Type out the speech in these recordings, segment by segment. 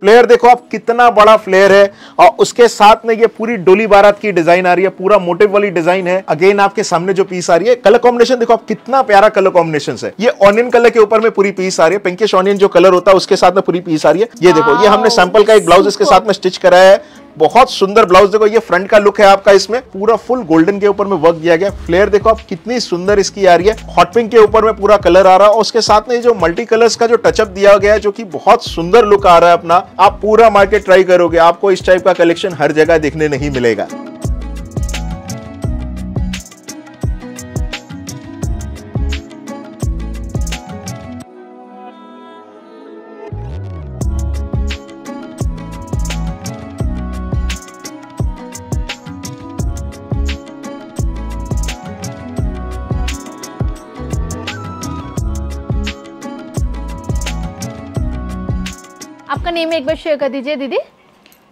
Flare देखो आप कितना बड़ा फ्लेयर है और उसके साथ में ये पूरी डोली बारात की डिजाइन आ रही है पूरा मोटिव वाली डिजाइन है अगेन आपके सामने जो पीस आ रही है कलर कॉम्बिनेशन देखो आप कितना प्यारा कलर कॉम्बिनेशन है ये ऑनियन कलर के ऊपर में पूरी पीस आ रही है पिंकिश ऑनियन जो कलर होता है उसके साथ में पूरी पीस आ रही है ये देखो ये हमने सैंपल का एक ब्लाउज इसके साथ में स्टिच कराया है बहुत सुंदर ब्लाउज देखो ये फ्रंट का लुक है आपका इसमें पूरा फुल गोल्डन के ऊपर में वर्क दिया गया फ्लेयर देखो आप कितनी सुंदर इसकी आ रही है हॉट पिंक के ऊपर में पूरा कलर आ रहा है और उसके साथ में जो मल्टी कलर का जो टचअप दिया गया है जो की बहुत सुंदर लुक आ रहा है अपना आप पूरा मार्केट ट्राई करोगे आपको इस टाइप का कलेक्शन हर जगह देखने नहीं मिलेगा आपका नेम एक बार शेयर कर दीजिए दीदी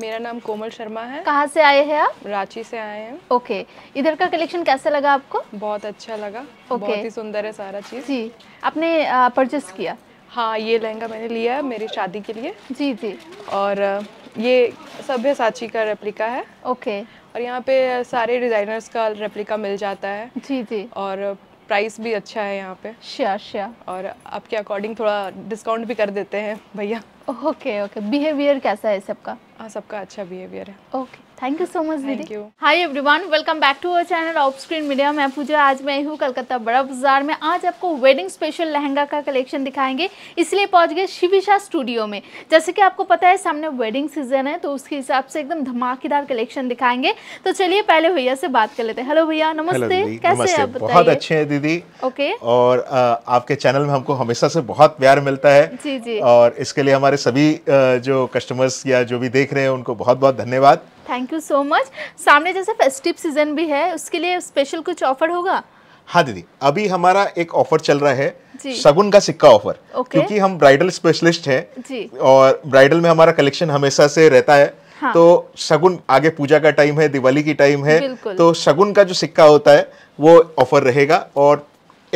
मेरा नाम कोमल शर्मा है कहाँ से आए हैं आप रांची से आए हैं ओके इधर का कलेक्शन कैसा लगा आपको बहुत अच्छा लगा ओके बहुत ही सुंदर है सारा चीज़ जी आपने परचेस किया हाँ ये लहंगा मैंने लिया है मेरी शादी के लिए जी जी और ये सभ्य साची का रेप्लिका है ओके और यहाँ पे सारे डिज़ाइनर्स का रेप्लिका मिल जाता है जी जी और प्राइस भी अच्छा है यहाँ पे श्या श्या और आपके अकॉर्डिंग थोड़ा डिस्काउंट भी कर देते हैं भैया ओके ओके बिहेवियर कैसा है सबका हाँ सबका अच्छा बिहेवियर है okay thank you so much दीदी hi everyone welcome back to our channel of screen media मैं पूजा आज मैं हूँ कलकत्ता बड़ा बाजार में आज आपको वेडिंग स्पेशल लहंगा का कलेक्शन दिखाएंगे इसलिए पहुँच गए शिविशा स्टूडियो में जैसे कि आपको पता है सामने वेडिंग सीजन है तो उसके हिसाब से एकदम धमाकेदार कलेक्शन दिखाएंगे तो चलिए पहले भैया से बात कर लेते हैं हेलो भैया नमस्ते कैसे आप बहुत अच्छे है दीदी ओके और आपके चैनल में हमको हमेशा से बहुत प्यार मिलता है जी जी और इसके लिए हमारे सभी जो कस्टमर्स या जो भी देख रहे हैं उनको बहुत बहुत धन्यवाद थैंक यू सो मच सामने जैसे फेस्टिव सीजन भी है उसके लिए स्पेशल कुछ ऑफर होगा हाँ दीदी अभी हमारा एक ऑफर चल रहा है शगुन का सिक्का ऑफर क्योंकि हम ब्राइडल स्पेशलिस्ट हैं और ब्राइडल में हमारा कलेक्शन हमेशा से रहता है हाँ। तो शगुन आगे पूजा का टाइम है दिवाली की टाइम है तो शगुन का जो सिक्का होता है वो ऑफर रहेगा और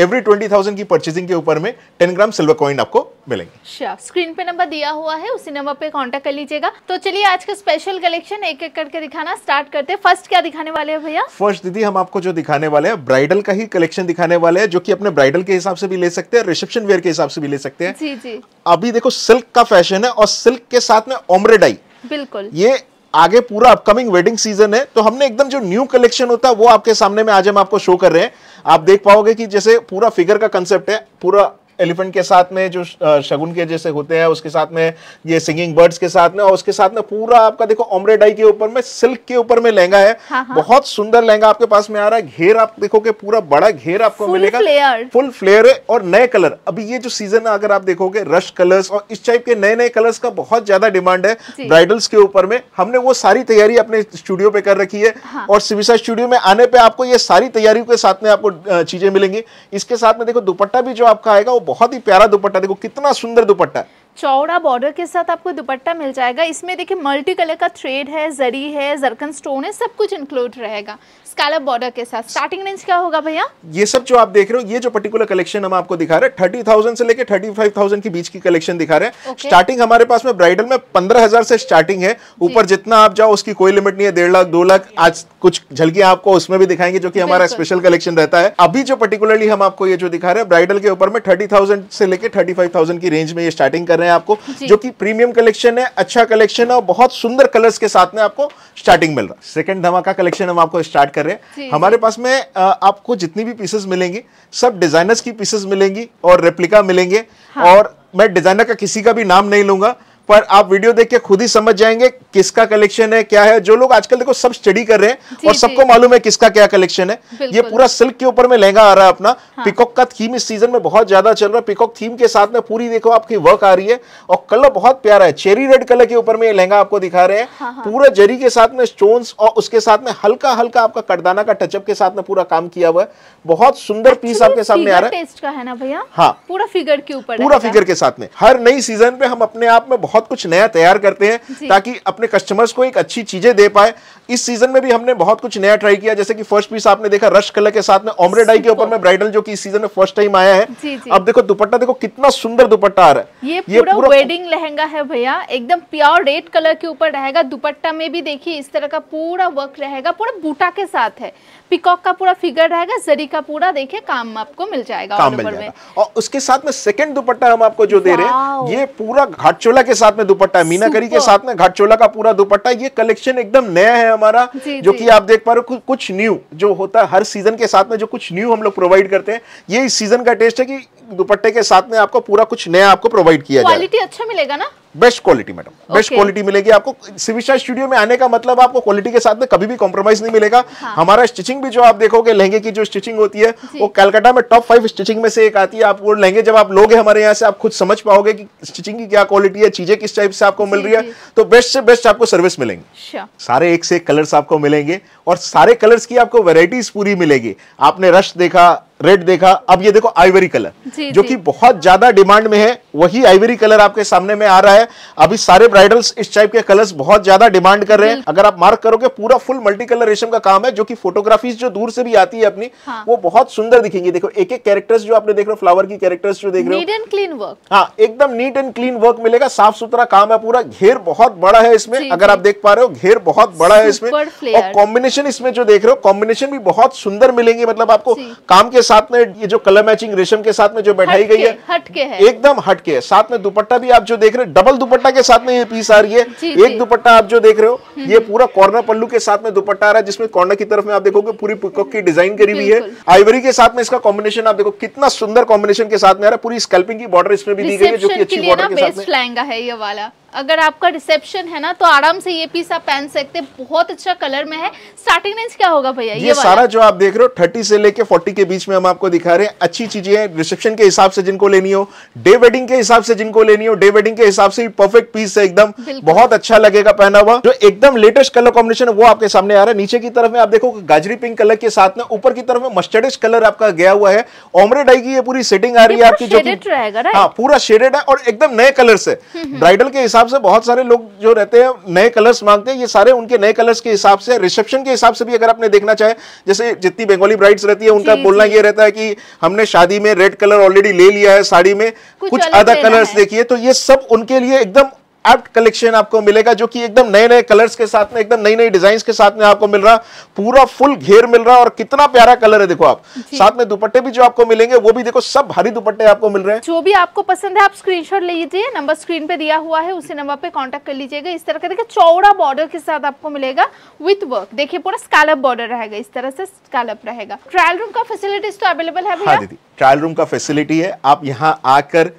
एवरी ट्वेंटी थाउजेंड की परचेजिंग के ऊपर में टेन ग्राम सिल्वर कॉइन आपको मिलेंगे स्क्रीन पे नंबर दिया हुआ है उसी नंबर पे कांटेक्ट कर लीजिएगा तो चलिए आज का स्पेशल कलेक्शन एक एक करके दिखाना स्टार्ट करते हैं फर्स्ट क्या दिखाने वाले हैं भैया फर्स्ट दीदी हम आपको जो दिखाने वाले हैं ब्राइडल का ही कलेक्शन दिखाने वाले हैं जो की अपने ब्राइडल के हिसाब से भी ले सकते हैं रिसेप्शन वेयर के हिसाब से भी ले सकते हैं जी जी अभी देखो सिल्क का फैशन है और सिल्क के साथ में ओमरेडाई बिल्कुल ये आगे पूरा अपकमिंग वेडिंग सीजन है तो हमने एकदम जो न्यू कलेक्शन होता है वो आपके सामने में आज हम आपको शो कर रहे हैं आप देख पाओगे कि जैसे पूरा फिगर का कंसेप्ट है पूरा एलिफेंट के साथ में जो शगुन के जैसे होते हैं उसके साथ में ये सिंगिंग बर्ड्स के साथ में और उसके साथ में पूरा आपका देखो ऑमरेडाई के ऊपर में सिल्क के ऊपर में लहंगा है हाँ, हाँ बहुत सुंदर लहंगा आपके पास में आ रहा है घेर आप के पूरा बड़ा घेर आपको मिलेगा फुल फ्लेयर है और नए कलर अभी ये जो सीजन है अगर आप देखोगे रश कलर्स और इस टाइप के नए नए कलर्स का बहुत ज्यादा डिमांड है ब्राइडल्स के ऊपर में हमने वो सारी तैयारी अपने स्टूडियो पे कर रखी है हाँ। और सिविसा स्टूडियो में आने पर आपको ये सारी तैयारियों के साथ में आपको चीजें मिलेंगी इसके साथ में देखो दुपट्टा भी जो आपका आएगा वो बहुत ही प्यारा दुपट्टा देखो कितना सुंदर दुपट्टा चौड़ा बॉर्डर के साथ आपको दुपट्टा मिल जाएगा इसमें देखिए मल्टी कलर का थ्रेड है जरी है जरकन स्टोन है सब कुछ इंक्लूड रहेगा स्कैलप बॉर्डर के साथ स्टार्टिंग रेंज क्या होगा भैया ये सब जो आप देख रहे हो ये जो पर्टिकुलर कलेक्शन हम आपको दिखा रहे हैं थर्टी थाउजेंड से लेकर थर्टी फाइव थाउजेंड के बीच की कलेक्शन दिखा रहे हैं okay. स्टार्टिंग हमारे पास में ब्राइडल में पंद्रह हजार से स्टार्टिंग है ऊपर जितना आप जाओ उसकी कोई लिमिट नहीं है डेढ़ लाख दो लाख आज कुछ झलकियां आपको उसमें भी दिखाएंगे जो कि हमारा स्पेशल कलेक्शन रहता है अभी जो पर्टिकुलरली हम आपको ये जो दिखा रहे हैं ब्राइडल के ऊपर में थर्टी से लेकर थर्टी की रेंज में ये स्टार्टिंग कर रहे हैं आपको जो की प्रीमियम कलेक्शन है अच्छा कलेक्शन है और बहुत सुंदर कलर्स के साथ में आपको स्टार्टिंग मिल रहा है सेकंड धमाका कलेक्शन हम आपको स्टार्ट कर रहे हैं हमारे पास में आपको जितनी भी पीसेस मिलेंगी सब डिजाइनर्स की पीसेस मिलेंगी और रेप्लिका मिलेंगे हाँ। और मैं डिजाइनर का किसी का भी नाम नहीं लूंगा पर आप वीडियो देख के खुद ही समझ जाएंगे किसका कलेक्शन है क्या है जो लोग आजकल देखो सब स्टडी कर रहे हैं और सबको मालूम है किसका क्या कलेक्शन है ये पूरा सिल्क के ऊपर में लहंगा आ रहा है अपना हाँ। पिकॉक का थीम इस सीजन में बहुत ज्यादा चल रहा है पिकॉक थीम के साथ में पूरी देखो आपकी वर्क आ रही है और कलर बहुत प्यारा है चेरी रेड कलर के ऊपर में ये लहंगा आपको दिखा रहे हैं हाँ, हाँ। पूरा जरी के साथ में स्टोन और उसके साथ में हल्का हल्का आपका कटदाना का टचअप के साथ में पूरा काम किया हुआ है बहुत सुंदर पीस आपके सामने आ रहा है हाँ पूरा फिगर के ऊपर पूरा फिगर के साथ में हर नई सीजन पे हम अपने आप में बहुत बहुत कुछ नया तैयार करते हैं ताकि अपने कस्टमर्स को एक अच्छी चीजें दे पाए इस सीजन में भी हमने बहुत कुछ नया ट्राई किया जैसे कि फर्स्ट पीस आपने देखा रश कलर के साथ में ऑमरे डाई के ऊपर में ब्राइडल जो कि इस सीजन में फर्स्ट टाइम आया है अब देखो दुपट्टा देखो कितना सुंदर दुपट्टा आ रहा है ये पूरा वेडिंग लहंगा है भैया एकदम प्योर रेड कलर के ऊपर रहेगा दुपट्टा में भी देखिए इस तरह का पूरा वर्क रहेगा पूरा बूटा के साथ है पिकॉक का पूरा फिगर रहेगा जरी का पूरा देखिए काम आपको मिल जाएगा काम मिल जाएगा और उसके साथ में सेकंड दुपट्टा हम आपको जो दे रहे हैं ये पूरा घाटचोला के साथ में दुपट्टा मीनाकरी के साथ में घाटचोला का पूरा दुपट्टा ये कलेक्शन एकदम नया है हमारा जो की आप देख पा रहे हो कुछ न्यू जो होता है हर सीजन के साथ में जो कुछ न्यू हम लोग प्रोवाइड करते हैं ये इस सीजन का टेस्ट है की दुपट्टे के साथ में आपको पूरा कुछ नया आपको प्रोवाइड किया जाए क्वालिटी अच्छा मिलेगा ना best quality madam best quality मिलेगी आपको सिविशा स्टूडियो में आने का मतलब आपको क्वालिटी के साथ में कभी भी कॉम्प्रोमाइज नहीं मिलेगा हाँ। हमारा स्टिचिंग भी जो आप देखोगे लहंगे की जो स्टिचिंग होती है वो कलकत्ता में टॉप फाइव स्टिचिंग में से एक आती है आप वो लहंगे जब आप लोगे हमारे यहाँ से आप खुद समझ पाओगे की स्टिचिंग की क्या क्वालिटी है चीजें किस टाइप से आपको मिल रही है तो बेस्ट से बेस्ट आपको सर्विस मिलेंगे सारे एक से एक कलर्स आपको मिलेंगे और सारे कलर्स की आपको वेराइटीज पूरी मिलेगी आपने रश देखा रेड देखा अब ये देखो आइवरी कलर जो कि बहुत ज्यादा डिमांड में है वही आइवरी कलर आपके सामने में आ रहा है है अभी सारे ब्राइडल्स इस टाइप के कलर्स बहुत ज्यादा डिमांड कर रहे हैं अगर आप मार्क करोगे पूरा फुल मल्टी कलर रेशम का काम है जो कि फोटोग्राफीज जो दूर से भी आती है अपनी हाँ। वो बहुत सुंदर दिखेंगी देखो एक एक कैरेक्टर्स जो आपने देख रहे हो फ्लावर की कैरेक्टर्स जो देख रहे हो नीट एंड क्लीन वर्क हाँ एकदम नीट एंड क्लीन वर्क मिलेगा साफ सुथरा काम है पूरा घेर बहुत बड़ा है इसमें अगर आप देख पा रहे हो घेर बहुत बड़ा है इसमें और कॉम्बिनेशन इसमें जो देख रहे हो कॉम्बिनेशन भी बहुत सुंदर मिलेंगे मतलब आपको काम के साथ में ये जो कलर मैचिंग रेशम के साथ में जो बैठाई गई है एकदम हटके साथ में दुपट्टा भी आप जो देख रहे हो डबल डबल दुपट्टा के साथ में ये पीस आ रही है जी, एक दुपट्टा आप जो देख रहे हो हम्म, ये हम्म। पूरा कॉर्नर पल्लू के साथ में दुपट्टा आ रहा है जिसमें कॉर्नर की तरफ में आप देखोगे पूरी पिकॉक की डिजाइन करी हुई है आइवरी के साथ में इसका कॉम्बिनेशन आप देखो कितना सुंदर कॉम्बिनेशन के साथ में आ रहा है पूरी स्कैल्पिंग की बॉर्डर इसमें भी दी गई है जो की अच्छी बॉर्डर के साथ में लहंगा है ये वाला अगर आपका रिसेप्शन है ना तो आराम से ये पीस आप पहन सकते हैं बहुत अच्छा कलर में है स्टार्टिंग रेंज क्या होगा भैया ये, ये सारा जो आप देख रहे हो थर्टी से लेके फोर्टी के बीच में हम आपको दिखा रहे हैं अच्छी चीजें हैं रिसेप्शन के हिसाब से जिनको लेनी हो डे वेडिंग के हिसाब से जिनको लेनी हो डे वेडिंग के हिसाब से परफेक्ट पीस है एकदम बहुत अच्छा लगेगा पहना हुआ जो एकदम लेटेस्ट कलर कॉम्बिनेशन वो आपके सामने आ रहा है नीचे की तरफ में आप देखो गाजरी पिंक कलर के साथ में ऊपर की तरफ में मस्टर्डिश कलर आपका गया हुआ है ओमरे डाई की ये पूरी सेटिंग आ रही है आपकी जो हाँ, पूरा शेडेड है और एकदम नए कलर से ब्राइडल के हिसाब हिसाब से बहुत सारे लोग जो रहते हैं नए कलर्स मांगते हैं ये सारे उनके नए कलर्स के हिसाब से रिसेप्शन के हिसाब से भी अगर आपने देखना चाहे जैसे जितनी बंगाली ब्राइड्स रहती है उनका बोलना ये रहता है कि हमने शादी में रेड कलर ऑलरेडी ले लिया है साड़ी में कुछ अदर कलर्स देखिए तो ये सब उनके लिए एकदम एप्ट कलेक्शन आपको मिलेगा जो कि एकदम नए नए कलर्स के साथ में एकदम नई नई डिजाइन के साथ में आपको मिल रहा पूरा फुल घेर मिल रहा और कितना प्यारा कलर है देखो आप साथ में दुपट्टे भी जो आपको मिलेंगे वो भी देखो सब हरी दुपट्टे आपको मिल रहे हैं जो भी आपको पसंद है आप स्क्रीनशॉट ले लीजिए नंबर स्क्रीन पे दिया हुआ है उसी नंबर पे कॉन्टेक्ट कर लीजिएगा इस तरह का देखिए चौड़ा बॉर्डर के साथ आपको मिलेगा विथ वर्क देखिए पूरा स्कैलप बॉर्डर रहेगा इस तरह से स्कैलप रहेगा ट्रायल रूम का फैसिलिटीज तो अवेलेबल है ट्रायल हाँ रूम का फैसिलिटी है आप यहाँ आकर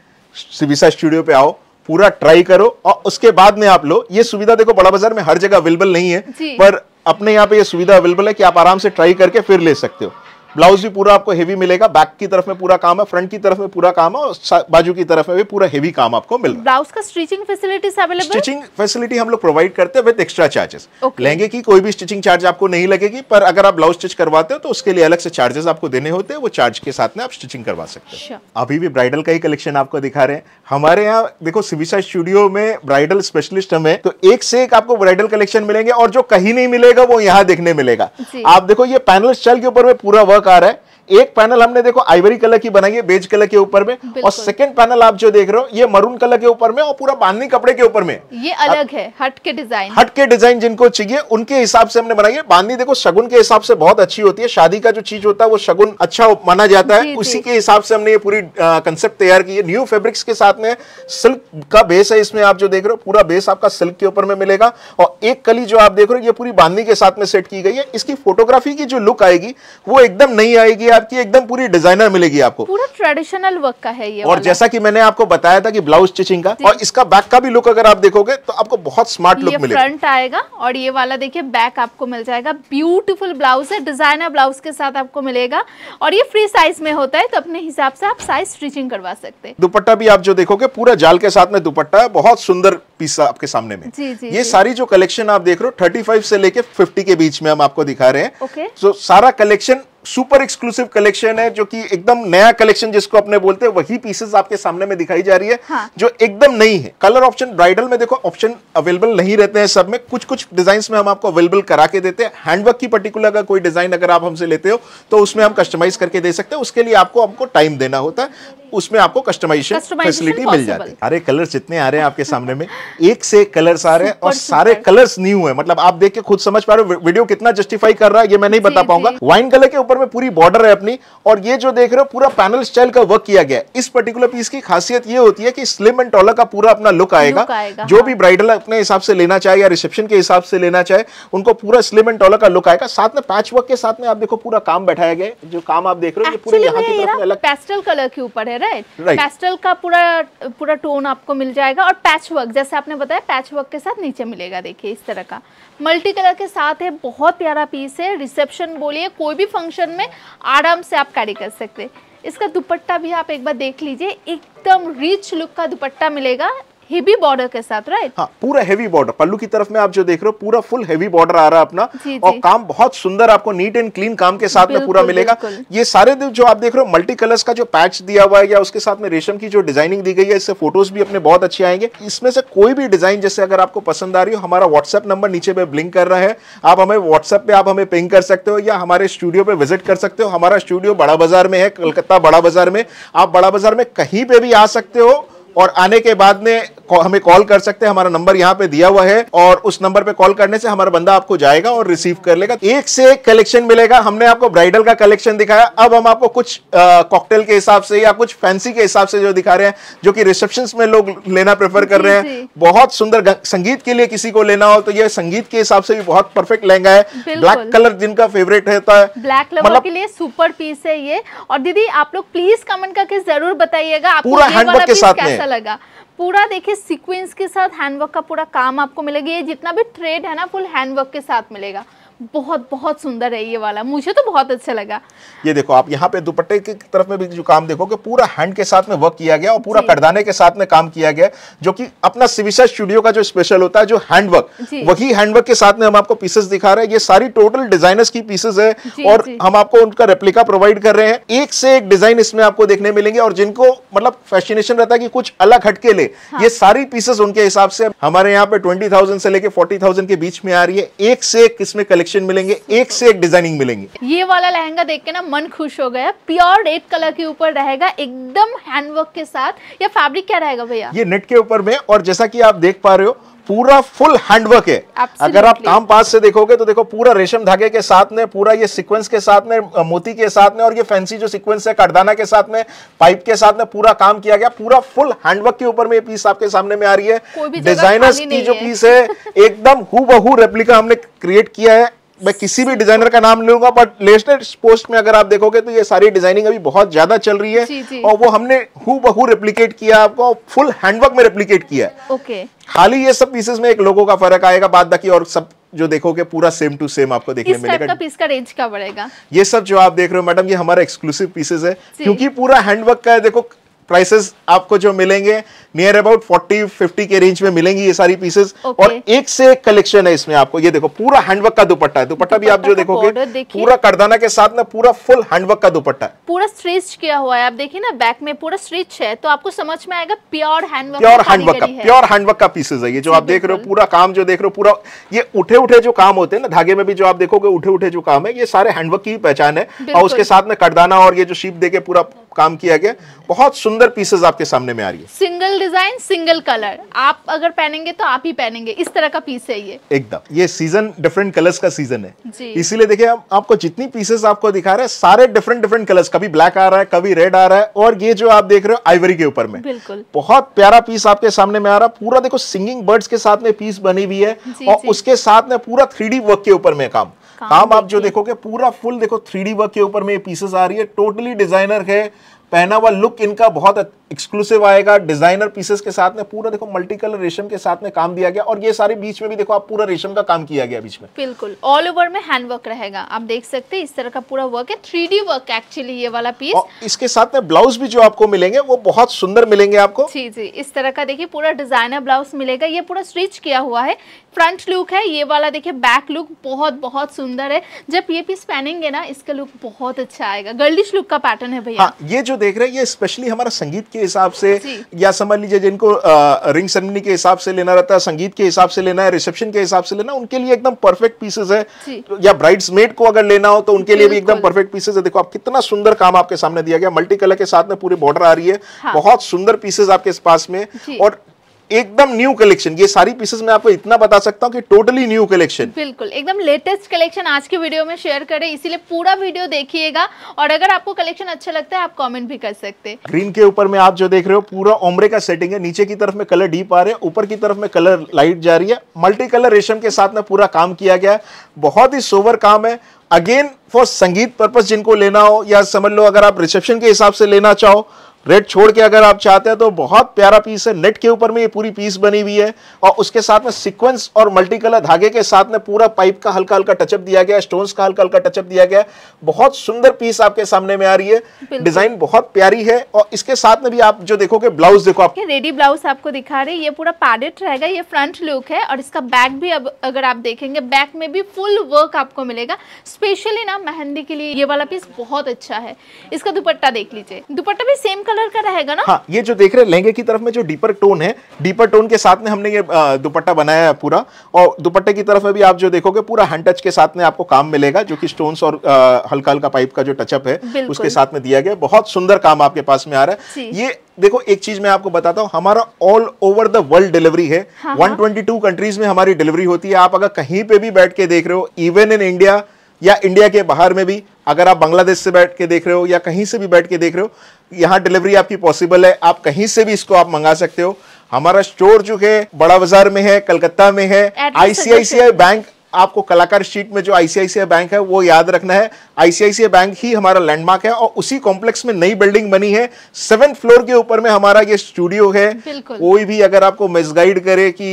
स्टूडियो पे आओ पूरा ट्राई करो और उसके बाद में आप लो ये सुविधा देखो बड़ा बाजार में हर जगह अवेलेबल नहीं है पर अपने यहाँ पे ये सुविधा अवेलेबल है कि आप आराम से ट्राई करके फिर ले सकते हो ब्लाउज भी पूरा आपको हेवी मिलेगा बैक की तरफ में पूरा काम है फ्रंट की तरफ में पूरा काम है और बाजू की तरफ में भी पूरा हेवी काम आपको मिल रहा है ब्लाउज का stitching facility available stitching facility हम लोग प्रोवाइड करते हैं विद एक्स्ट्रा चार्जेस okay. की कोई भी स्टिचिंग चार्ज आपको नहीं लगेगी पर अगर आप ब्लाउज स्टिच करवाते हो तो उसके लिए अलग से चार्जेस आपको देने होते हैं वो चार्ज के साथ में आप स्टिचिंग करवा सकते हैं अभी भी ब्राइडल का ही कलेक्शन आपको दिखा रहे हैं हमारे यहाँ देखो सिविशा स्टूडियो में ब्राइडल स्पेशलिस्ट हमें तो एक से एक आपको ब्राइडल कलेक्शन मिलेंगे और जो कहीं नहीं मिलेगा वो यहाँ देखने मिलेगा आप देखो ये पैनल स्टाइल के ऊपर में पूरा वर्क आकार है एक पैनल हमने देखो आइवरी कलर की बनाई है बेज कलर के ऊपर में और सेकंड पैनल आप जो देख रहे हो ये मरून कलर के ऊपर में और पूरा बांधनी कपड़े के ऊपर में ये अलग है हट के डिजाइन हट के डिजाइन जिनको चाहिए उनके हिसाब से हमने बनाई है बांधनी देखो शगुन के हिसाब से बहुत अच्छी होती है शादी का जो चीज होता है वो शगुन अच्छा माना जाता है उसी के हिसाब से हमने ये पूरी कंसेप्ट तैयार की है न्यू फेब्रिक्स के साथ में सिल्क का बेस है इसमें आप जो देख रहे हो पूरा बेस आपका सिल्क के ऊपर में मिलेगा और एक कली जो आप देख रहे हो ये पूरी बांधनी के साथ में सेट की गई है इसकी फोटोग्राफी की जो लुक आएगी वो एकदम नहीं आएगी टाइप की एकदम पूरी डिजाइनर मिलेगी आपको पूरा ट्रेडिशनल वर्क का है ये और जैसा कि मैंने आपको बताया था कि ब्लाउज स्टिचिंग का और इसका बैक का भी लुक अगर आप देखोगे तो आपको बहुत स्मार्ट लुक मिलेगा फ्रंट आएगा और ये वाला देखिए बैक आपको मिल जाएगा ब्यूटीफुल ब्लाउज है डिजाइनर ब्लाउज के साथ आपको मिलेगा और ये फ्री साइज में होता है तो अपने हिसाब से आप साइज स्टिचिंग करवा सकते हैं दुपट्टा भी आप जो देखोगे पूरा जाल के साथ में दुपट्टा है बहुत सुंदर पीस आपके सामने में जी, जी, ये सारी जो कलेक्शन आप देख रहे हो थर्टी से लेके फिफ्टी के बीच में हम आपको दिखा रहे हैं तो सारा कलेक्शन सुपर एक्सक्लूसिव कलेक्शन है जो कि एकदम नया कलेक्शन जिसको अपने बोलते हैं वही पीसेस आपके सामने में दिखाई जा रही है हाँ. जो एकदम नई है कलर ऑप्शन ब्राइडल में देखो ऑप्शन अवेलेबल नहीं रहते हैं सब में कुछ कुछ डिजाइन में हम आपको अवेलेबल करा के देते हैं हैंडवर्क की पर्टिकुलर अगर कोई डिजाइन अगर आप हमसे लेते हो तो उसमें हम कस्टमाइज करके दे सकते हैं उसके लिए आपको हमको टाइम देना होता है उसमें आपको कस्टमाइजेशन फैसिलिटी मिल जाती है अरे कलर्स जितने आ रहे हैं आपके सामने में एक से एक कलर्स आ रहे हैं और सारे कलर्स न्यू है मतलब आप देख के खुद समझ पा रहे हो वीडियो कितना जस्टिफाई कर रहा है ये मैं नहीं बता पाऊंगा वाइन कलर के ऊपर में पूरी बॉर्डर है अपनी और ये जो देख रहे हो पूरा पैनल स्टाइल का वर्क किया गया इस पर्टिकुलर पीस की खासियत ये होती है कि स्लिम एंड टॉलर का पूरा अपना लुक आएगा जो हाँ। भी ब्राइडल अपने हिसाब से लेना चाहे या रिसेप्शन के हिसाब से लेना चाहे उनको पूरा स्लिम एंड टॉलर का लुक आएगा साथ में पैच वर्क के साथ में आप देखो पूरा काम बैठाया गया जो काम आप देख रहे हो ये पूरे यहाँ की तरफ अलग पेस्टल कलर के ऊपर है राइट right? पेस्टल का पूरा पूरा टोन आपको मिल जाएगा और पैच वर्क जैसे आपने बताया पैच वर्क के साथ नीचे मिलेगा देखिए इस तरह का मल्टी कलर के साथ है बहुत प्यारा पीस है रिसेप्शन बोलिए कोई भी फंक्शन में आराम से आप कैरी कर सकते हैं इसका दुपट्टा भी आप एक बार देख लीजिए एकदम रिच लुक का दुपट्टा मिलेगा हेवी बॉर्डर के साथ राइट हाँ पूरा हेवी बॉर्डर पल्लू की तरफ में आप जो देख रहे हो पूरा फुल हेवी बॉर्डर आ रहा है अपना जी, और जी. काम बहुत सुंदर आपको नीट एंड क्लीन काम के साथ में पूरा मिलेगा ये सारे जो आप देख रहे हो मल्टी कलर्स का जो पैच दिया हुआ है या उसके साथ में रेशम की जो डिजाइनिंग दी गई है इससे फोटोज भी अपने बहुत अच्छे आएंगे इसमें से कोई भी डिजाइन जैसे अगर आपको पसंद आ रही हो हमारा व्हाट्सएप नंबर नीचे पे ब्लिंक कर रहा है आप हमें व्हाट्सएप पे आप हमें पिंग कर सकते हो या हमारे स्टूडियो पे विजिट कर सकते हो हमारा स्टूडियो बड़ा बाजार में है कलकत्ता बड़ा बाजार में आप बड़ा बाजार में कहीं पे भी आ सकते हो और आने के बाद में हमें कॉल कर सकते हैं हमारा नंबर यहाँ पे दिया हुआ है और उस नंबर पे कॉल करने से हमारा बंदा आपको जाएगा और रिसीव कर लेगा एक से एक कलेक्शन मिलेगा हमने आपको ब्राइडल का कलेक्शन दिखाया अब हम आपको कुछ कॉकटेल के हिसाब से या कुछ फैंसी के हिसाब से जो दिखा रहे हैं जो कि रिसेप्शन में लोग लेना प्रेफर कर रहे हैं बहुत सुंदर संगीत के लिए किसी को लेना हो तो यह संगीत के हिसाब से भी बहुत परफेक्ट लहंगा है ब्लैक कलर जिनका फेवरेट रहता है ब्लैक मतलब के लिए सुपर पीस है ये और दीदी आप लोग प्लीज कमेंट करके जरूर बताइएगा आपको पूरा हैंडवर्क के साथ कैसा लगा पूरा देखिए सीक्वेंस के साथ हैंडवर्क का पूरा काम आपको मिलेगा ये जितना भी ट्रेड है ना फुल हैंडवर्क के साथ मिलेगा बहुत बहुत सुंदर है ये वाला मुझे तो बहुत अच्छा लगा ये देखो आप यहाँ पे दुपट्टे की तरफ में भी जो काम देखो कि पूरा हैंड के साथ में वर्क किया गया और पूरा करदाने के साथ में काम किया गया जो कि अपना सिविशा स्टूडियो का जो स्पेशल होता है जो हैंडवर्क वही हैंडवर्क के साथ में हम आपको पीसेस दिखा रहे हैं ये सारी टोटल डिजाइनर्स की पीसेस है और हम आपको उनका रेप्लिका प्रोवाइड कर रहे हैं एक से एक डिजाइन इसमें आपको देखने मिलेंगे और जिनको मतलब फैसिनेशन रहता है कि कुछ अलग हटके ले हाँ। ये सारी पीसेस उनके हिसाब से हमारे यहाँ पे ट्वेंटी से लेके फोर्टी के बीच में आ रही है एक से एक इसमें कलेक्शन कलेक्शन मिलेंगे एक से एक डिजाइनिंग मिलेंगे ये वाला लहंगा देख के ना मन खुश हो गया प्योर रेड कलर के ऊपर रहेगा एकदम हैंडवर्क के साथ ये फैब्रिक क्या रहेगा भैया ये नेट के ऊपर में और जैसा की आप देख पा रहे हो पूरा फुल हैंडवर्क है Absolutely. अगर आप काम पास से देखोगे तो देखो पूरा रेशम धागे के साथ में पूरा ये सीक्वेंस के साथ में मोती के साथ में और ये फैंसी जो सीक्वेंस है कटदाना के साथ में पाइप के साथ में पूरा काम किया गया पूरा फुल हैंडवर्क के ऊपर में ये पीस आपके सामने में आ रही है डिजाइनर्स की जो पीस है एकदम हु रेप्लिका हमने क्रिएट किया है मैं किसी भी डिजाइनर का नाम लूंगा बट लेटेस्ट पोस्ट में अगर आप देखोगे तो ये सारी डिजाइनिंग अभी बहुत ज्यादा चल रही है जी, जी. और वो हमने हु बहु रेप्लीकेट किया आपको फुल हैंडवर्क में रेप्लीकेट किया है हाल खाली ये सब पीसेस में एक लोगों का फर्क आएगा बाद बाकी और सब जो देखोगे पूरा सेम टू सेम आपको देखने मिलेगा पीस का रेंज क्या बढ़ेगा ये सब जो आप देख रहे हो मैडम ये हमारा एक्सक्लूसिव पीसेस है क्योंकि पूरा हैंडवर्क का है देखो प्राइसेस आपको जो मिलेंगे नियर अबाउट 40 50 के रेंज में मिलेंगी ये सारी पीसेस okay. और एक से एक कलेक्शन है इसमें आपको ये देखो पूरा हैंडवर्क का दुपट्टा है दुपट्टा भी आप जो देखोगे पूरा करदाना के साथ ना पूरा फुल हैंडवर्क का दुपट्टा है पूरा स्ट्रेच किया हुआ है आप देखिए ना बैक में पूरा स्ट्रेच है तो आपको समझ में आएगा प्योर हैंडवर्क प्योर हैंडवर्क का प्योर हैंडवर्क का पीसेज है ये जो आप देख रहे हो पूरा काम जो देख रहे हो पूरा ये उठे उठे जो काम होते हैं ना धागे में भी जो आप देखोगे उठे उठे जो काम है ये सारे हैंडवर्क की पहचान है और उसके साथ में करदाना और ये जो शीप देके पूरा काम किया गया बहुत सुंदर पीसेज आपके सामने में आ रही है सिंगल डिजाइन सिंगल कलर आप अगर पहनेंगे तो आप ही पहनेंगे इस तरह का पीस है ये एकदम ये सीजन डिफरेंट कलर्स का सीजन है इसीलिए देखिए आप, आपको जितनी पीसेस आपको दिखा रहे हैं सारे डिफरेंट डिफरेंट कलर्स कभी ब्लैक आ रहा है कभी रेड आ रहा है और ये जो आप देख रहे हो आइवरी के ऊपर में बिल्कुल बहुत प्यारा पीस आपके सामने में आ रहा पूरा देखो सिंगिंग बर्ड्स के साथ में पीस बनी हुई है और उसके साथ में पूरा थ्री वर्क के ऊपर में काम काम आप जो देखोगे पूरा फुल देखो थ्री वर्क के ऊपर में ये पीसेस आ रही है टोटली डिजाइनर है पहना हुआ लुक इनका बहुत एक्सक्लूसिव आएगा डिजाइनर पीसेस के साथ में पूरा देखो मल्टी कलर रेशम के साथ में काम दिया गया और ये सारे बीच में भी देखो आप पूरा रेशम का काम किया गया बीच में बिल्कुल ऑल ओवर में हैंड वर्क रहेगा आप देख सकते हैं इस तरह का पूरा वर्क है थ्री वर्क एक्चुअली ये वाला पीस और इसके साथ में ब्लाउज भी जो आपको मिलेंगे वो बहुत सुंदर मिलेंगे आपको जी जी इस तरह का देखिए पूरा डिजाइनर ब्लाउज मिलेगा ये पूरा स्विच किया हुआ है फ्रंट लुक है ये वाला देखिए बैक लुक बहुत बहुत सुंदर है जब ये पीस पहनेंगे ना इसका लुक बहुत अच्छा आएगा गर्लिश लुक का पैटर्न है भैया हाँ, ये जो देख रहे हैं ये स्पेशली हमारा संगीत के हिसाब से या समझ लीजिए जिनको आ, रिंग सेरेमनी के हिसाब से लेना रहता है संगीत के हिसाब से लेना है रिसेप्शन के हिसाब से लेना उनके लिए एकदम परफेक्ट पीसेज है या ब्राइड्स मेड को अगर लेना हो तो उनके लिए भी एकदम परफेक्ट पीसेज है देखो आप कितना सुंदर काम आपके सामने दिया गया मल्टी कलर के साथ में पूरी बॉर्डर आ रही है हाँ। बहुत सुंदर पीसेज आपके पास में और एकदम न्यू कलेक्शन ये सारी पीसेस मैं आपको इतना बता सकता हूँ कि टोटली न्यू कलेक्शन बिल्कुल एकदम लेटेस्ट कलेक्शन आज के वीडियो में शेयर करें इसीलिए पूरा वीडियो देखिएगा और अगर आपको कलेक्शन अच्छा लगता है आप कमेंट भी कर सकते हैं ग्रीन के ऊपर में आप जो देख रहे हो पूरा ओमरे का सेटिंग है नीचे की तरफ में कलर डीप आ रहे हैं ऊपर की तरफ में कलर लाइट जा रही है मल्टी कलर रेशम के साथ में पूरा काम किया गया है बहुत ही सोवर काम है अगेन फॉर संगीत पर्पज जिनको लेना हो या समझ लो अगर आप रिसेप्शन के हिसाब से लेना चाहो रेड छोड़ के अगर आप चाहते हैं तो बहुत प्यारा पीस है नेट के ऊपर में ये पूरी पीस बनी हुई है और उसके साथ में सीक्वेंस और मल्टी कलर धागे के साथ में पूरा पाइप का हल्का हल्का टचअप दिया गया है स्टोन्स का हल्का हल्का टचअप दिया गया बहुत सुंदर पीस आपके सामने में आ रही है डिजाइन बहुत प्यारी है और इसके साथ में भी आप जो देखोगे ब्लाउज देखो आप रेडी ब्लाउज आपको दिखा रहे ये पूरा पैडेट रहेगा ये फ्रंट लुक है और इसका बैक भी अब अगर आप देखेंगे बैक में भी फुल वर्क आपको मिलेगा स्पेशली ना मेहंदी के लिए ये वाला पीस बहुत अच्छा है इसका दुपट्टा देख लीजिए दुपट्टा भी सेम कलर का रहेगा ना हाँ ये जो देख रहे हैं लहंगे की तरफ में जो डीपर टोन है डीपर टोन के साथ में हमने ये दुपट्टा बनाया है पूरा और दुपट्टे की तरफ में भी आप जो देखोगे पूरा हैंड टच के साथ में आपको काम मिलेगा जो कि स्टोन और हल्का हल्का पाइप का जो टचअप है उसके साथ में दिया गया बहुत सुंदर काम आपके पास में आ रहा है ये देखो एक चीज मैं आपको बताता हूँ हमारा all over the world delivery है हाँ, 122 हाँ। कंट्रीज में हमारी डिलीवरी होती है आप अगर कहीं पे भी बैठ के देख रहे हो इवन इन इंडिया या इंडिया के बाहर में भी अगर आप बांग्लादेश से बैठ के देख रहे हो या कहीं से भी बैठ के देख रहे हो यहाँ डिलीवरी आपकी पॉसिबल है आप कहीं से भी इसको आप मंगा सकते हो हमारा स्टोर जो है बड़ा बाजार में है कलकत्ता में है आईसीआईसीआई बैंक आपको कलाकार शीट में जो आईसीआईसीआई बैंक है वो याद रखना है आईसीआईसीआई बैंक ही हमारा लैंडमार्क है और उसी कॉम्प्लेक्स में नई बिल्डिंग बनी है सेवन फ्लोर के ऊपर में हमारा ये स्टूडियो है कोई भी अगर आपको मिसगाइड करे कि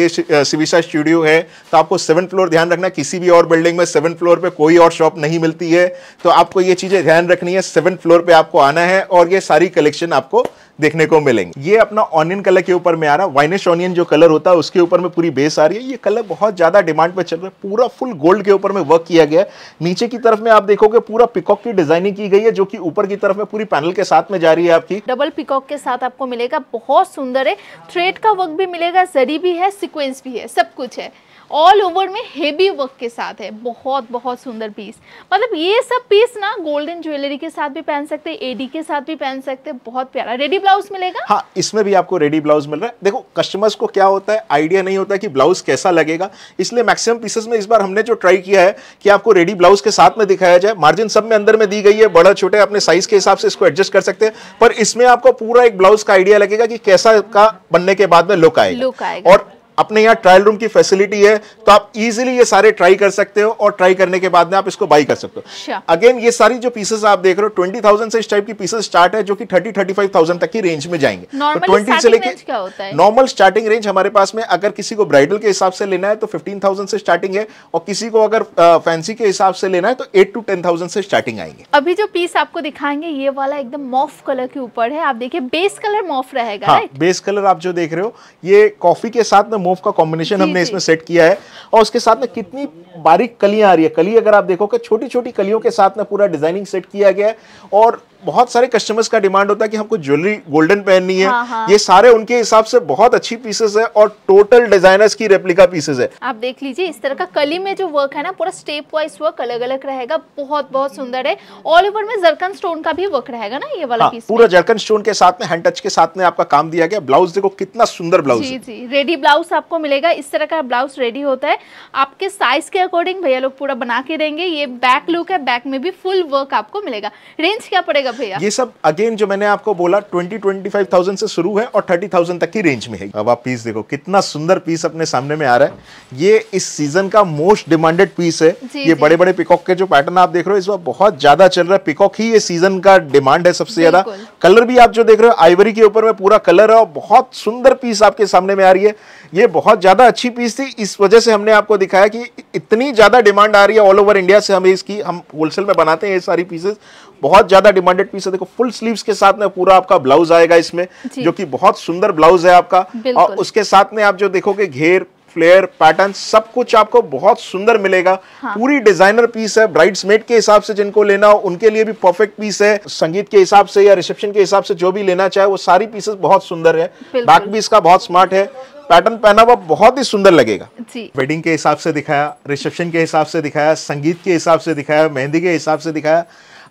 ये सिविशा स्टूडियो है तो आपको सेवन फ्लोर ध्यान रखना किसी भी और बिल्डिंग में सेवन फ्लोर पर कोई और शॉप नहीं मिलती है तो आपको ये चीज़ें ध्यान रखनी है सेवन फ्लोर पर आपको आना है और ये सारी कलेक्शन आपको देखने को मिलेंगे ये अपना ऑनियन कलर के ऊपर में आ रहा है वाइनिश ऑनियन जो कलर होता है उसके ऊपर में पूरी बेस आ रही है ये कलर बहुत ज़्यादा डिमांड पे चल रहा है पूरा फुल गोल्ड के ऊपर में वर्क किया गया है नीचे की तरफ में आप देखोगे पूरा पिकॉक की डिजाइनिंग की गई है जो कि ऊपर की तरफ में पूरी पैनल के साथ में जा रही है आपकी डबल पिकॉक के साथ आपको मिलेगा बहुत सुंदर है थ्रेड का वर्क भी मिलेगा जरी भी है सिक्वेंस भी है सब कुछ है ऑल ओवर में हेवी वर्क के साथ है बहुत बहुत सुंदर पीस मतलब ये सब पीस ना गोल्डन ज्वेलरी के साथ भी पहन सकते हैं एडी के साथ भी पहन सकते हैं बहुत प्यारा रेडी ब्लाउज मिलेगा हाँ इसमें भी आपको रेडी ब्लाउज मिल रहा है देखो कस्टमर्स को क्या होता है आइडिया नहीं होता कि ब्लाउज कैसा लगेगा इसलिए मैक्सिमम पीसेस में इस बार हमने जो ट्राई किया है कि आपको रेडी ब्लाउज के साथ में दिखाया जाए मार्जिन सब में अंदर में दी गई है बड़ा छोटे अपने साइज के हिसाब से इसको एडजस्ट कर सकते हैं पर इसमें आपको पूरा एक ब्लाउज का आइडिया लगेगा कि कैसा का बनने के बाद में लुक आएगा, लुक आएगा। और अपने यहाँ ट्रायल रूम की फैसिलिटी है तो आप इजीली ये सारे ट्राई कर सकते हो और ट्राई करने के बाद में आप इसको बाई कर सकते हो अगेन ये सारी जो पीसेस आप देख रहे हो ट्वेंटी थाउजेंड से इस टाइप की पीसेस स्टार्ट है जो कि थर्टी थर्टी फाइव थाउजेंड तक की रेंज में जाएंगे तो ट्वेंटी से लेकर नॉर्मल स्टार्टिंग रेंज हमारे पास में अगर किसी को ब्राइडल के हिसाब से लेना है तो फिफ्टीन से स्टार्टिंग है और किसी को अगर फैंसी के हिसाब से लेना है तो एट टू टेन से स्टार्टिंग आएंगे अभी जो पीस आपको दिखाएंगे ये वाला एकदम मॉफ कलर के ऊपर है आप देखिए बेस कलर मॉफ रहेगा बेस हाँ, कलर आप जो देख रहे हो ये कॉफी के साथ मोव का कॉम्बिनेशन हमने इसमें सेट किया है और उसके साथ में कितनी बारीक कलियां आ रही है कली अगर आप देखो कि छोटी छोटी कलियों के साथ में पूरा डिजाइनिंग सेट किया गया है और बहुत सारे कस्टमर्स का डिमांड होता है कि हमको ज्वेलरी गोल्डन पहननी है हाँ, हाँ। ये सारे उनके हिसाब से बहुत अच्छी पीसेस है और टोटल डिजाइनर्स की रेप्लिका पीसेस है आप देख लीजिए इस तरह का कली में जो वर्क है ना पूरा स्टेप वाइज वर्क अलग अलग रहेगा बहुत बहुत सुंदर है ऑल ओवर में जरकन स्टोन का भी वर्क रहेगा ना ये वाला हाँ, पीस पूरा जरकन स्टोन के साथ में हैंड टच के साथ में आपका काम दिया गया ब्लाउज देखो कितना सुंदर ब्लाउज जी जी रेडी ब्लाउज आपको मिलेगा इस तरह का ब्लाउज रेडी होता है आपके साइज के अकॉर्डिंग भैया लोग पूरा बना के देंगे ये बैक लुक है बैक में भी फुल वर्क आपको मिलेगा रेंज क्या पड़ेगा सब है ये सब अगेन जो मैंने आपको बोला ट्वेंटी ट्वेंटी फाइव थाउजेंड से शुरू है और थर्टी थाउजेंड तक की रेंज में है अब आप पीस देखो कितना सुंदर पीस अपने सामने में आ रहा है ये इस सीजन का मोस्ट डिमांडेड पीस है जी, ये जी. बड़े बड़े पिकॉक के जो पैटर्न आप देख रहे हो इस बार बहुत ज्यादा चल रहा है पिकॉक ही ये सीजन का डिमांड है सबसे ज्यादा कलर भी आप जो देख रहे हो आइवरी के ऊपर में पूरा कलर है और बहुत सुंदर पीस आपके सामने में आ रही है ये बहुत ज्यादा अच्छी पीस थी इस वजह से हमने आपको दिखाया कि इतनी ज्यादा डिमांड आ रही है ऑल ओवर इंडिया से हमें इसकी हम होलसेल में बनाते हैं ये सारी पीसेस बहुत ज्यादा डिमांडेड पीस है देखो फुल स्लीव्स के साथ में पूरा आपका ब्लाउज आएगा इसमें जो कि बहुत सुंदर ब्लाउज है आपका और उसके साथ में आप जो देखोगे घेर फ्लेयर पैटर्न सब कुछ आपको बहुत सुंदर मिलेगा हाँ। पूरी डिजाइनर पीस है ब्राइड्समेड के हिसाब से जिनको लेना हो उनके लिए भी परफेक्ट पीस है संगीत के हिसाब से या रिसेप्शन के हिसाब से जो भी लेना चाहे वो सारी पीसेस बहुत सुंदर है बैक भी इसका बहुत स्मार्ट है पैटर्न पहना हुआ बहुत ही सुंदर लगेगा वेडिंग के हिसाब से दिखाया रिसेप्शन के हिसाब से दिखाया संगीत के हिसाब से दिखाया मेहंदी के हिसाब से दिखाया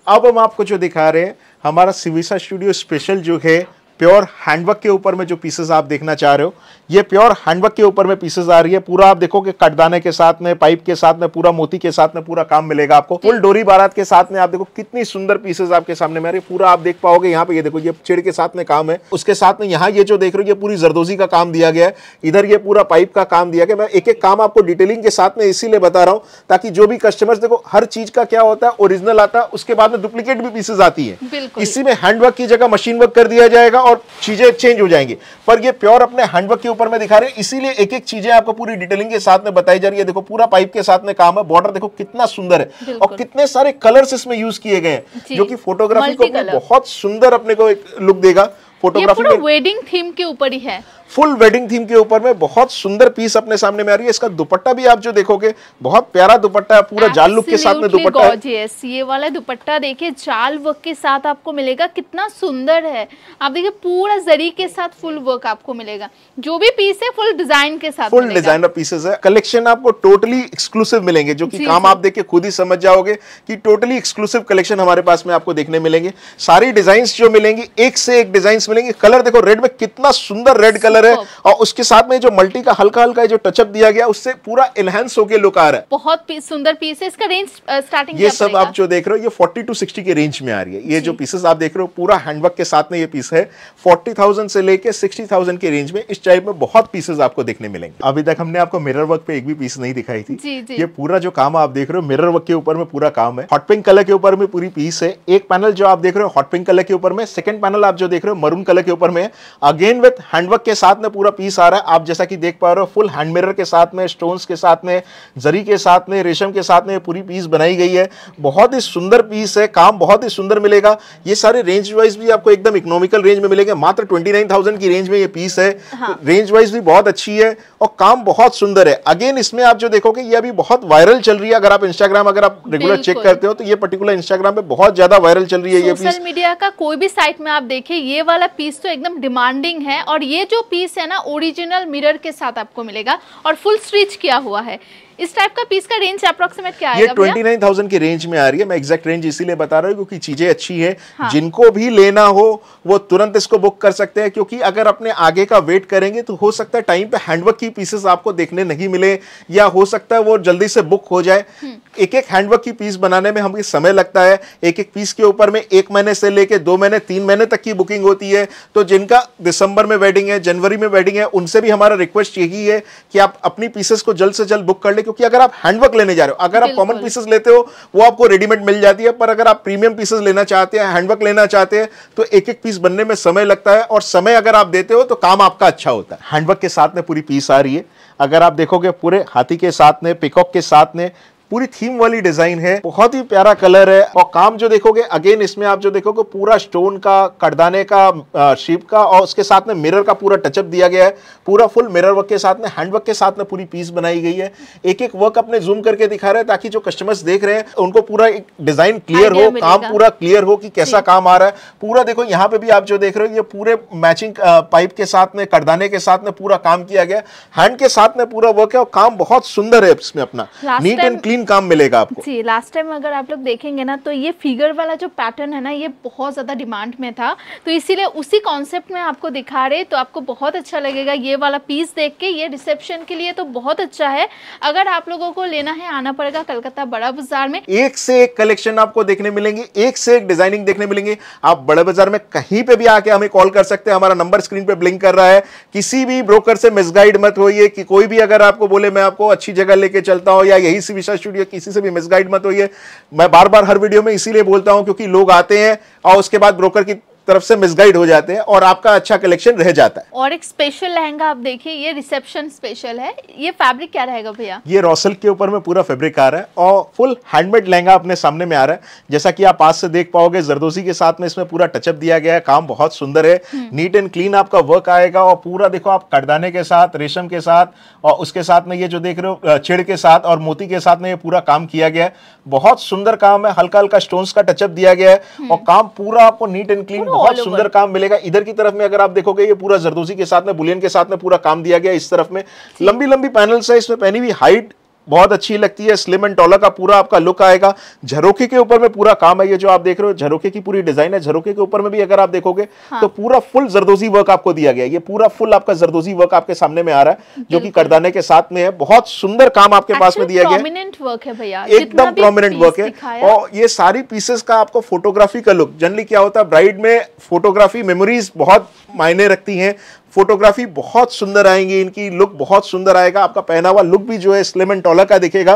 अब हम आपको जो दिखा रहे हैं हमारा सिविसा स्टूडियो स्पेशल जो है प्योर हैंडवर्क के ऊपर में जो पीसेस आप देखना चाह रहे हो ये प्योर हैंडवर्क के ऊपर में पीसेस आ रही है पूरा आप देखो कि कटदाने के साथ में पाइप के साथ में पूरा मोती के साथ में पूरा काम मिलेगा आपको फुल डोरी बारात के साथ में आप देखो कितनी सुंदर पीसेस आपके सामने में आ रही है पूरा आप देख पाओगे यहाँ पे ये देखो ये चेड़ के साथ में काम है उसके साथ में यहाँ ये जो देख रहे हो ये पूरी जरदोजी का काम दिया गया है इधर ये पूरा पाइप का काम दिया गया मैं एक एक काम आपको डिटेलिंग के साथ में इसीलिए बता रहा हूँ ताकि जो भी कस्टमर्स देखो हर चीज का क्या होता है ओरिजिनल आता है उसके बाद में डुप्लीकेट भी पीसेज आती है इसी में हैंडवर्क की जगह मशीन वर्क कर दिया जाएगा और चीजें चेंज हो जाएंगी पर ये प्योर अपने हैंडवर्क के ऊपर में दिखा रहे हैं इसीलिए एक एक चीजें आपको पूरी डिटेलिंग के साथ में बताई जा रही है देखो पूरा पाइप के साथ में काम है बॉर्डर देखो कितना सुंदर है और कितने सारे कलर्स इसमें यूज किए गए हैं जो कि फोटोग्राफी को बहुत सुंदर अपने को एक लुक देगा फोटोग्राफी वेडिंग थीम के ऊपर ही है फुल वेडिंग थीम के ऊपर में बहुत सुंदर पीस अपने सामने में आ रही है इसका दुपट्टा भी आप जो देखोगे बहुत प्यारा दुपट्टा है पूरा जाल लुक के साथ में दुपट्टा है ये वाला दुपट्टा देखिए जाल वर्क के साथ आपको मिलेगा कितना सुंदर है आप देखिए पूरा जरी के साथ फुल वर्क आपको मिलेगा जो भी पीस है फुल डिजाइन के साथ फुल डिजाइनर पीसेस है कलेक्शन आपको टोटली एक्सक्लूसिव मिलेंगे जो की काम आप देख के खुद ही समझ जाओगे की टोटली एक्सक्लूसिव कलेक्शन हमारे पास में आपको देखने मिलेंगे सारी डिजाइन जो मिलेंगी एक से एक डिजाइन मिलेंगे कलर देखो रेड में कितना सुंदर रेड कलर सुंदर है और उसके साथ में जो मल्टी का हल्का हल्का जो टचअप दिया गया उससे पूरा एनहेंस होकर लुक आ रहा है बहुत सुंदर पीस है इसका रेंज स्टार्टिंग ये सब आप जो देख रहे हो ये फोर्टी टू सिक्सटी के रेंज में आ रही है ये जो पीसेस आप देख रहे हो पूरा हैंडवर्क के साथ में ये पीस है फोर्टी से लेकर सिक्सटी के रेंज में इस टाइप में बहुत पीसेस आपको देखने मिलेंगे अभी तक हमने आपको मिरर वर्क पे एक भी पीस नहीं दिखाई थी जी, जी. ये पूरा जो काम आप देख रहे हो मिरर वर्क के ऊपर में पूरा काम है हॉट पिंक कलर के ऊपर में पूरी पीस है एक पैनल जो आप देख रहे हो हॉट पिंक कलर के ऊपर में सेकंड पैनल आप जो देख रहे हो मरून कलर के ऊपर में अगेन विथ हैंडवर्क के साथ साथ में पूरा पीस आ रहा है आप जैसा कि देख पा रहे हो फुल हैंड मिरर के साथ में स्टोन्स के साथ में जरी के साथ में रेशम के साथ में पूरी पीस बनाई गई है बहुत ही सुंदर पीस है काम बहुत ही सुंदर मिलेगा ये सारे रेंज वाइज भी आपको एकदम इकोनॉमिकल रेंज में मिलेंगे मात्र ट्वेंटी की रेंज में ये पीस है रेंज हाँ। वाइज तो भी बहुत अच्छी है और काम बहुत सुंदर है अगेन इसमें आप जो देखोगे ये अभी बहुत वायरल चल रही है अगर आप इंस्टाग्राम अगर आप रेगुलर चेक करते हो तो ये पर्टिकुलर इंस्टाग्राम पे बहुत ज्यादा वायरल चल रही है ये पीस मीडिया का कोई भी साइट में आप देखिए ये वाला पीस तो एकदम डिमांडिंग है और ये जो पीस पीस है ना ओरिजिनल मिरर के साथ आपको मिलेगा और फुल स्टिच किया हुआ है इस टाइप का पीस का रेंज अप्रोक्सीमेट क्या ये ट्वेंटी नाइन थाउजेंड की रेंज में आ रही है मैं एक्जैक्ट रेंज इसीलिए बता रहा हूँ क्योंकि चीजें अच्छी है हाँ। जिनको भी लेना हो वो तुरंत इसको बुक कर सकते हैं क्योंकि अगर अपने आगे का वेट करेंगे तो हो सकता है टाइम पे हैंडवर्क की पीसेस आपको देखने नहीं मिले या हो सकता है वो जल्दी से बुक हो जाए एक एक हैंडवर्क की पीस बनाने में हमें समय लगता है एक एक पीस के ऊपर में एक महीने से लेके दो महीने तीन महीने तक की बुकिंग होती है तो जिनका दिसंबर में वेडिंग है जनवरी में वेडिंग है उनसे भी हमारा रिक्वेस्ट यही है कि आप अपनी पीसेस को जल्द से जल्द बुक कर ले क्योंकि अगर आप हैंडवर्क लेने जा रहे हो अगर आप कॉमन पीसेस लेते हो वो आपको रेडीमेड मिल जाती है पर अगर आप प्रीमियम पीसेस लेना चाहते हैं हैंडवर्क लेना चाहते हैं तो एक एक पीस बनने में समय लगता है और समय अगर आप देते हो तो काम आपका अच्छा होता है हैंडवर्क के साथ में पूरी पीस आ रही है अगर आप देखोगे पूरे हाथी के साथ में पिकॉक के साथ में पूरी थीम वाली डिजाइन है बहुत ही प्यारा कलर है और काम जो देखोगे अगेन इसमें आप जो देखोगे पूरा स्टोन का कड़दाने का शिप का और उसके साथ में मिरर का पूरा टचअप दिया गया है पूरा फुल मिरर वर्क के साथ में हैंडवर्क के साथ में पूरी पीस बनाई गई है एक एक वर्क अपने जूम करके दिखा रहे हैं ताकि जो कस्टमर्स देख रहे हैं उनको पूरा एक डिजाइन क्लियर हो काम पूरा क्लियर हो कि कैसा काम आ रहा है पूरा देखो यहाँ पे भी आप जो देख रहे हो ये पूरे मैचिंग पाइप के साथ में करदाने के साथ में पूरा काम किया गया हैंड के साथ में पूरा वर्क है और काम बहुत सुंदर है इसमें अपना नीट एंड क्लीन इंटरेस्टिंग काम मिलेगा आपको जी लास्ट टाइम अगर आप लोग देखेंगे ना तो ये फिगर वाला जो पैटर्न है ना ये बहुत ज़्यादा डिमांड में था तो इसीलिए उसी कॉन्सेप्ट में आपको दिखा रहे तो आपको बहुत अच्छा लगेगा ये वाला पीस देख के ये रिसेप्शन के लिए तो बहुत अच्छा है अगर आप लोगों को लेना है आना पड़ेगा कलकत्ता बड़ा बाजार में एक से एक कलेक्शन आपको देखने मिलेंगे एक से एक डिजाइनिंग देखने मिलेंगे आप बड़े बाजार में कहीं पे भी आके हमें कॉल कर सकते हैं हमारा नंबर स्क्रीन पे ब्लिंक कर रहा है किसी भी ब्रोकर से मिसगाइड मत होइए कि कोई भी अगर आपको बोले मैं आपको अच्छी जगह लेके चलता हूं या यही से विशेष स्टूडियो किसी से भी मिसगाइड मत होइए मैं बार बार हर वीडियो में इसीलिए बोलता हूं क्योंकि लोग आते हैं और उसके बाद ब्रोकर की तरफ से मिसगाइड हो जाते हैं और आपका अच्छा कलेक्शन रह जाता है और एक स्पेशल लहंगा आप देखिए ये रिसेप्शन स्पेशल है ये फैब्रिक क्या रहेगा भैया ये रोसल के ऊपर में पूरा फैब्रिक आ रहा है और फुल हैंडमेड लहंगा अपने सामने में आ रहा है जैसा कि आप पास से देख पाओगे जरदोजी के साथ में इसमें पूरा टचअप दिया गया है काम बहुत सुंदर है नीट एंड क्लीन आपका वर्क आएगा और पूरा देखो आप कटदाने के साथ रेशम के साथ और उसके साथ में ये जो देख रहे हो छिड़ के साथ और मोती के साथ में ये पूरा काम किया गया है बहुत सुंदर काम है हल्का हल्का स्टोन्स का टचअप दिया गया है हम्म। और काम पूरा आपको नीट एंड क्लीन बहुत सुंदर काम मिलेगा इधर की तरफ में अगर आप देखोगे ये पूरा जरदोजी के साथ में बुलियन के साथ में पूरा काम दिया गया इस तरफ में लंबी लंबी पैनल्स है इसमें पहनी हुई हाइट बहुत अच्छी लगती है स्लिम एंड टॉलर का पूरा आपका लुक आएगा झरोखे के ऊपर में पूरा काम है ये जो आप देख रहे हो झरोखे की पूरी डिजाइन है झरोखे के ऊपर में भी अगर आप देखोगे हाँ। तो पूरा फुल जरदोजी वर्क आपको दिया गया ये पूरा फुल आपका जरदोजी वर्क आपके सामने में आ रहा है जो की करदाने के साथ में है बहुत सुंदर काम आपके पास में दिया गया एकदम प्रोमिनेंट वर्क है और ये सारी पीसेस का आपको फोटोग्राफी का लुक जनरली क्या होता है ब्राइड में फोटोग्राफी मेमोरीज बहुत मायने रखती हैं फोटोग्राफी बहुत सुंदर आएंगी इनकी लुक बहुत सुंदर आएगा आपका पहना हुआ लुक भी जो है स्लेमन टॉला का दिखेगा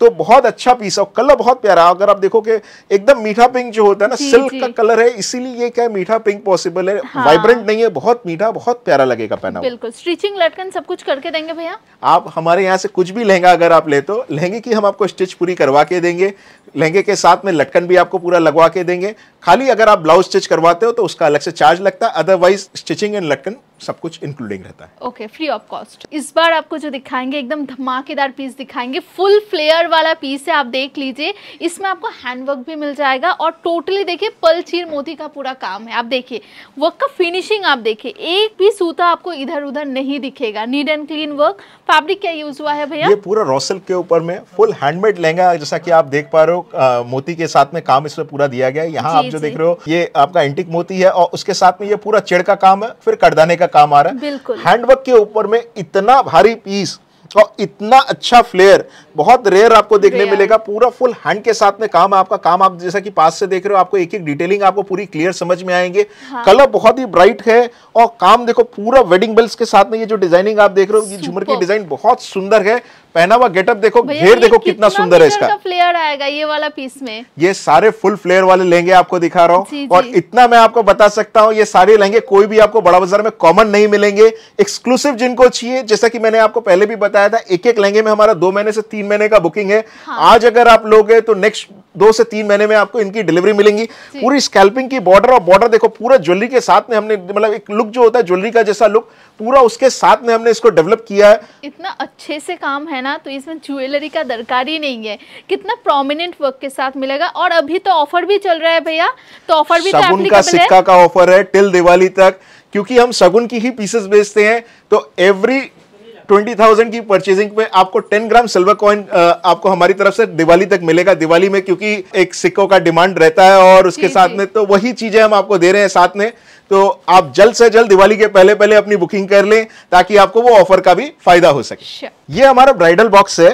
तो बहुत अच्छा पीस है कलर बहुत प्यारा अगर आप देखो कि एकदम मीठा पिंक जो होता है ना सिल्क का कलर है इसीलिए ये क्या मीठा पिंक पॉसिबल है हाँ। वाइब्रेंट नहीं है बहुत मीठा बहुत प्यारा लगेगा पहना बिल्कुल स्टिचिंग लटकन सब कुछ करके देंगे भैया आप हमारे यहाँ से कुछ भी लहंगा अगर आप ले तो लहंगे की हम आपको स्टिच पूरी करवा के देंगे लहंगे के साथ में लटकन भी आपको पूरा लगवा के देंगे खाली अगर आप ब्लाउज स्टिच करवाते हो तो उसका अलग से चार्ज लगता है अदरवाइज स्टिचिंग एंड लटकन सब कुछ इंक्लूडिंग रहता है ओके फ्री ऑफ कॉस्ट इस बार आपको जो दिखाएंगे एकदम धमाकेदार पीस दिखाएंगे फुल फ्लेयर वाला पीस है आप देख लीजिए इसमें आपको हैंडवर्क भी मिल जाएगा और टोटली देखिए पलचीर मोती का पूरा काम है आप देखिए वर्क का फिनिशिंग आप देखिए एक भी सूता आपको इधर उधर नहीं दिखेगा neat and clean work fabric क्या यूज हुआ है भैया ये पूरा रोसल के ऊपर में फुल हैंडमेड लहंगा जैसा की आप देख पा रहे हो मोती के साथ में काम इसमें पूरा दिया गया है यहाँ आप जो देख रहे हो ये आपका एंटिक मोती है और उसके साथ में ये पूरा चेड़ का काम है फिर करदाने का काम आ रहा है हैंडवर्क के ऊपर में इतना भारी पीस और इतना अच्छा फ्लेयर बहुत रेयर आपको देखने मिलेगा पूरा फुल हैंड के साथ में काम है आपका काम आप जैसा कि पास से देख रहे हो आपको एक एक डिटेलिंग आपको पूरी क्लियर समझ में आएंगे हाँ। कलर बहुत ही ब्राइट है और काम देखो पूरा वेडिंग बेल्स के साथ में ये जो डिजाइनिंग आप देख रहे हो ये झुमर की डिजाइन बहुत सुंदर है पहना हुआ गेटअप देखो घेर देखो कितना सुंदर है इसका फ्लेयर आएगा ये वाला पीस में ये सारे फुल फ्लेयर वाले लहंगे आपको दिखा रहा हूँ और इतना मैं आपको बता सकता हूँ ये सारे लहंगे कोई भी आपको बड़ा बाजार में कॉमन नहीं मिलेंगे एक्सक्लूसिव जिनको चाहिए जैसा की मैंने आपको पहले भी बताया था एक एक लहंगे में हमारा दो महीने से तीन महीने का बुकिंग है हाँ। आज अगर आप लोगे तो नेक्स्ट दो से तीन महीने में आपको इनकी डिलीवरी मिलेंगी पूरी स्कैल्पिंग की बॉर्डर और बॉर्डर देखो पूरा ज्वेलरी के साथ में हमने मतलब एक लुक जो होता है ज्वेलरी का जैसा लुक पूरा उसके साथ में हमने इसको डेवलप किया है इतना अच्छे से काम है ना तो इसमें ज्वेलरी का दरकार ही नहीं है कितना प्रोमिनेंट वर्क के साथ मिलेगा और अभी तो ऑफर भी चल रहा है भैया तो ऑफर भी तो सगुन का सिक्का का ऑफर है टिल दिवाली तक क्योंकि हम सगुन की ही पीसेस बेचते हैं तो एवरी 20,000 की परचेजिंग पे आपको 10 ग्राम सिल्वर कॉइन आपको हमारी तरफ से दिवाली तक मिलेगा दिवाली में क्योंकि एक सिक्कों का डिमांड रहता है और उसके साथ में तो वही चीजें हम आपको दे रहे हैं साथ में तो आप जल्द से जल्द दिवाली के पहले पहले अपनी बुकिंग कर लें ताकि आपको वो ऑफर का भी फायदा हो सके ये हमारा ब्राइडल बॉक्स है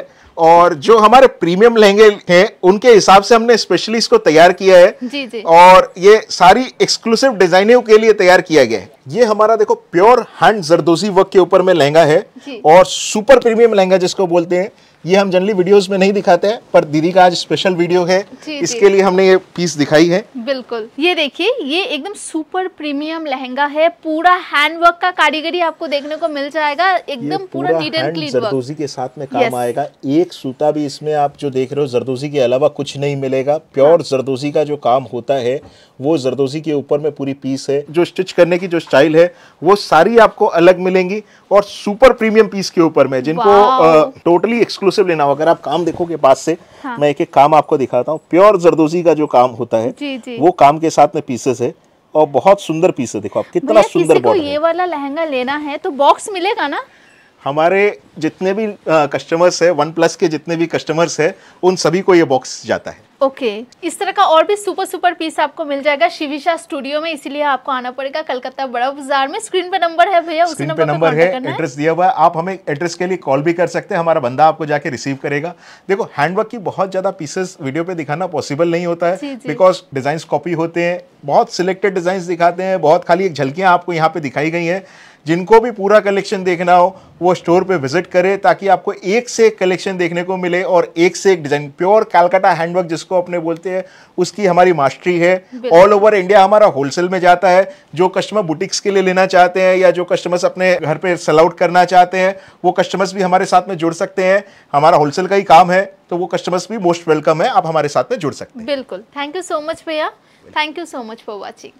और जो हमारे प्रीमियम लहंगे हैं उनके हिसाब से हमने स्पेशली इसको तैयार किया है जी जी। और ये सारी एक्सक्लूसिव डिजाइनों के लिए तैयार किया गया है ये हमारा देखो प्योर हैंड जरदोजी वर्क के ऊपर में लहंगा है और सुपर प्रीमियम लहंगा जिसको बोलते हैं ये हम जनरली वीडियोस में नहीं दिखाते हैं पर दीदी का आज स्पेशल वीडियो है जी, इसके जी. लिए हमने ये पीस दिखाई है बिल्कुल ये देखिए ये एकदम सुपर प्रीमियम लहंगा है पूरा हैंड वर्क का कारीगरी आपको देखने को मिल जाएगा एकदम पूरा जरदोजी के साथ में काम yes. आएगा एक सूता भी इसमें आप जो देख रहे हो जरदोजी के अलावा कुछ नहीं मिलेगा प्योर जरदोजी हाँ। का जो काम होता है वो जरदोजी के ऊपर में पूरी पीस है जो स्टिच करने की जो स्टाइल है वो सारी आपको अलग मिलेंगी और सुपर प्रीमियम पीस के ऊपर में जिनको टोटली एक्सक्लूसिव लेना हो अगर आप काम देखोगे पास से हाँ। मैं एक एक काम आपको दिखाता हूँ प्योर जरदोजी का जो काम होता है जी, जी। वो काम के साथ में पीसेस है और बहुत सुंदर पीस है देखो आप कितना सुंदर बॉक्स ये वाला लहंगा लेना है तो बॉक्स मिलेगा ना हमारे जितने भी कस्टमर्स है वन प्लस के जितने भी कस्टमर्स है उन सभी को ये बॉक्स जाता है ओके okay. इस तरह का और भी सुपर सुपर पीस आपको मिल जाएगा शिविशा स्टूडियो में इसीलिए आपको आना पड़ेगा कलकत्ता बड़ा बाजार में स्क्रीन पे नंबर है भैया स्क्रीन पे नंबर है एड्रेस दिया हुआ है आप हमें एड्रेस के लिए कॉल भी कर सकते हैं हमारा बंदा आपको जाके रिसीव करेगा देखो हैंडवर्क की बहुत ज्यादा पीसेस वीडियो पे दिखाना पॉसिबल नहीं होता है बिकॉज डिजाइन कॉपी होते हैं बहुत सिलेक्टेड डिजाइन दिखाते हैं बहुत खाली एक झलकियां आपको यहाँ पे दिखाई गई है जिनको भी पूरा कलेक्शन देखना हो वो स्टोर पे विजिट करें ताकि आपको एक से एक कलेक्शन देखने को मिले और एक से एक डिज़ाइन प्योर कैलकाटा हैंडवर्क जिसको अपने बोलते हैं उसकी हमारी मास्टरी है ऑल ओवर इंडिया हमारा होलसेल में जाता है जो कस्टमर बुटिक्स के लिए लेना चाहते हैं या जो कस्टमर्स अपने घर पर सेल आउट करना चाहते हैं वो कस्टमर्स भी हमारे साथ में जुड़ सकते हैं हमारा होलसेल का ही काम है तो वो कस्टमर्स भी मोस्ट वेलकम है आप हमारे साथ में जुड़ सकते हैं बिल्कुल थैंक यू सो मच भैया thank you so much for watching